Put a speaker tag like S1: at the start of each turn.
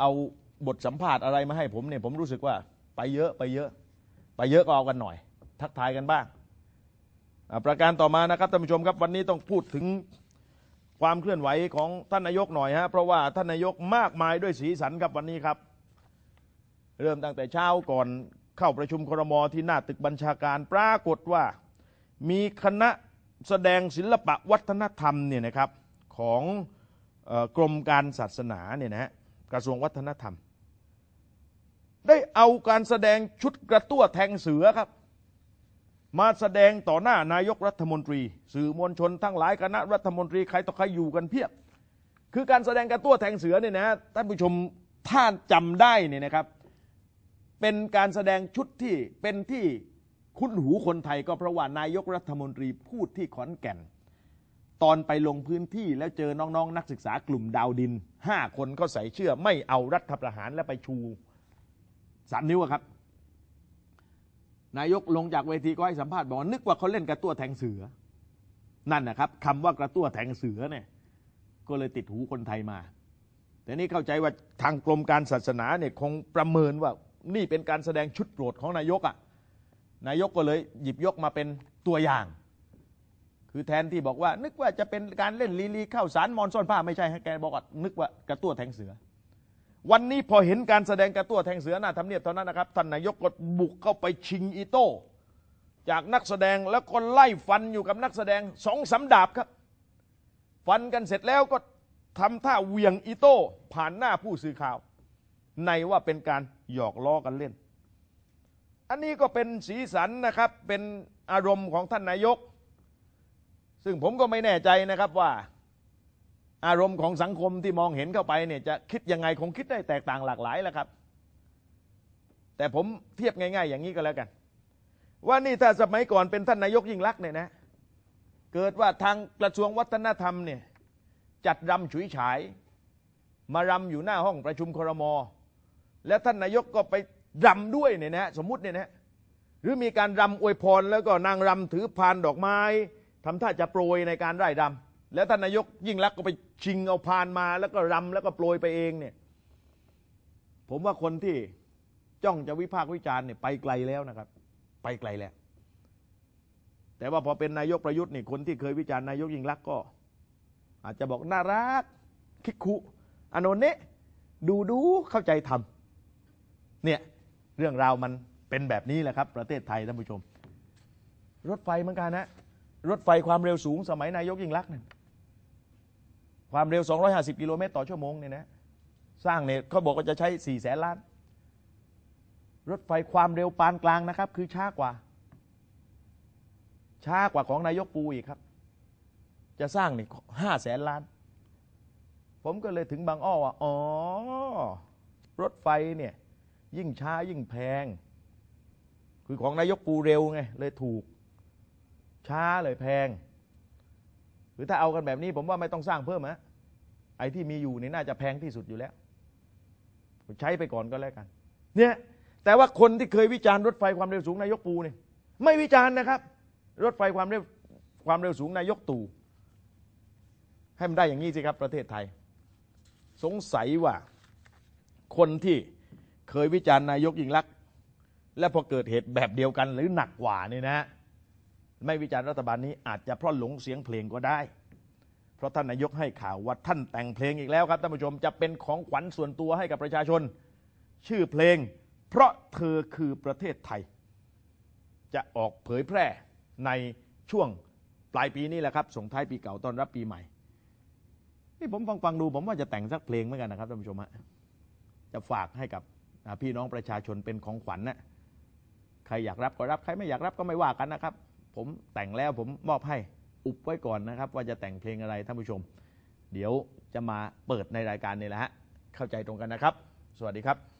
S1: เอาบทสัมภาษณ์อะไรมาให้ผมเนี่ยผมรู้สึกว่าไปเยอะไปเยอะ ไปเยอะก็เอากันหน่อย ทักทายกันบ้าง ประการต่อมานะครับท่านผู้ชมครับวันนี้ต้องพูดถึงความเคลื่อนไหวของท่านนายกหน่อยฮะเพราะว่าท่านนายกมากมายด้วยสีสันครับวันนี้ครับ เริ่มตั้งแต่เช้าก่อนเข้าประชุมครมที่หน้าตึกบัญชาการปรากฏว่ามีคณะแสดงศิลปะวัฒนธรรมเนี่ยนะครับ ของกรมการศาสนาเนี่ยนะฮะกระทรวงวัฒนธรรม ได้เอาการแสดงชุดกระตั้วแทงเสือครับ มาแสดงต่อหน้านายกรัฐมนตรี สื่อมวลชนทั้งหลายคณะรัฐมนตรี ใครต่อใครอยู่กันเพียบ คือการแสดงกระตั้วแทงเสือเนี่ยนะท่านผู้ชมท่านจำได้เนี่ยนะครับ เป็นการแสดงชุดที่เป็นที่คุ้นหูคนไทยก็เพราะว่านายกรัฐมนตรีพูดที่ขอนแก่นตอนไปลงพื้นที่แล้วเจอน้อง ๆนนักศึกษากลุ่มดาวดินห้าคนก็ใส่เชื่อไม่เอารัฐประหารและไปชูสามนิ้วครับ นายกลงจากเวทีก็ให้สัมภาษณ์บอกนึกว่าเขาเล่นกระตั้วแทงเสือ นั่นนะครับคำว่ากระตั้วแทงเสือเนี่ยก็เลยติดหูคนไทยมา แต่นี่เข้าใจว่าทางกรมการศาสนาเนี่ยคงประเมินว่านี่เป็นการแสดงชุดโปรดของนายกอะ่ะนายกก็เลยหยิบยกมาเป็นตัวอย่างคือแทนที่บอกว่านึกว่าจะเป็นการเล่นลีลีเข้าสารมอนซ่อนผ้าไม่ใช่ฮะแกบอกว่า นึกว่ากระตั้วแทงเสือ วันนี้พอเห็นการแสดงกระตั้วแทงเสือหน้าทำเนียบเท่านั้นนะครับ ท่านนายกกดบุกเข้าไปชิงอีโต้จากนักแสดงแล้วก็ไล่ฟันอยู่กับนักแสดงสองสาดาบครับฟันกันเสร็จแล้วก็ทำท่าเวียงอีโต้ผ่านหน้าผู้สื่อข่าว ในว่าเป็นการหยอกล้อกันเล่น อันนี้ก็เป็นสีสันนะครับเป็นอารมณ์ของท่านนายกซึ่งผมก็ไม่แน่ใจนะครับว่าอารมณ์ของสังคมที่มองเห็นเข้าไปเนี่ยจะคิดยังไง คงคิดได้แตกต่างหลากหลายแหละครับ แต่ผมเทียบง่าย ๆ อย่างนี้ก็แล้วกัน ว่านี่ถ้าสมัยก่อนเป็นท่านนายกยิ่งรักเนี่ยนะเกิดว่าทางกระทรวงวัฒนธรรมเนี่ยจัดรำฉุยฉาย มารำอยู่หน้าห้องประชุมครมและท่านนายกก็ไปรำด้วยเนี่ยนะ สมมติเนี่ยนะหรือมีการรำอวยพรแล้วก็นางรำถือพานดอกไม้ทำท่าจะโปรยในการไร่รำ แล้วท่านนายกยิ่งรักก็ไปชิงเอาพานมา แล้วก็รำแล้วก็โปรยไปเองเนี่ย ผมว่าคนที่จ้องจะวิพากษ์วิจารณ์เนี่ยไปไกลแล้วนะครับ ไปไกลแล้ว แต่ว่าพอเป็นนายกประยุทธ์นี่ คนที่เคยวิจารณ์นายกยิ่งรักก็ อาจจะบอกน่ารักคิกคุอานนเนดูดูเข้าใจทำเนี่ยเรื่องราวมันเป็นแบบนี้แหละครับ ประเทศไทยท่านผู้ชม รถไฟเหมือนกันนะรถ ไฟความเร็วสูงสมัยนายก ยิ่งรักเนี่ยความเร็ว 250 กิโลเมตรต่อชั่วโมงเนี่ยนะสร้างเนี่ยเขาบอกว่าจะใช้4แสนล้าน รถไฟความเร็วปานกลางนะครับ คือช้ากว่า ช้ากว่าของนายกปูอีกครับ จะสร้างเนี่ย5แสนล้าน ผมก็เลยถึงบางอ้อว่า อ๋อ รถไฟเนี่ย ยิ่งช้ายิ่งแพง คือของนายกปูเร็วไงเลยถูกช้าเลยแพง หรือถ้าเอากันแบบนี้ ผมว่าไม่ต้องสร้างเพิ่มนะไอ้ที่มีอยู่ นี่ น่าจะแพงที่สุดอยู่แล้วใช้ไปก่อนก็แล้วกัน เนี่ย แต่ว่าคนที่เคยวิจารณ์รถไฟความเร็วสูงนายกปูเนี่ยไม่วิจารณ์นะครับ รถไฟความเร็วความเร็วสูงนายกตู่ให้มันได้อย่างนี้สิครับ ประเทศไทย สงสัยว่า คนที่เคยวิจารณ์นายกยิ่งลักษณ์และพอเกิดเหตุแบบเดียวกันหรือหนักกว่านี่นะไม่วิจารณ์รัฐบาลนี้อาจจะเพราะหลงเสียงเพลงก็ได้ เพราะท่านนายกให้ข่าวว่าท่านแต่งเพลงอีกแล้วครับท่านผู้ชมจะเป็นของขวัญส่วนตัวให้กับประชาชนชื่อเพลง เพราะเธอคือประเทศไทย จะออกเผยแพร่ในช่วงปลายปีนี้แหละครับส่งท้ายปีเก่าต้อนรับปีใหม่นี่ผมฟังฟังดูผมว่าจะแต่งสักเพลงเหมือนกันนะครับท่านผู้ชมฮะจะฝากให้กับ พี่น้องประชาชนเป็นของขวัญนะใครอยากรับก็รับใครไม่อยากรับก็ไม่ว่ากันนะครับผมแต่งแล้ว ผมมอบให้อุบไว้ก่อนนะครับ ว่าจะแต่งเพลงอะไร ท่านผู้ชม เดี๋ยวจะมาเปิดในรายการนี่แหละฮะเข้าใจตรงกันนะครับ สวัสดีครับ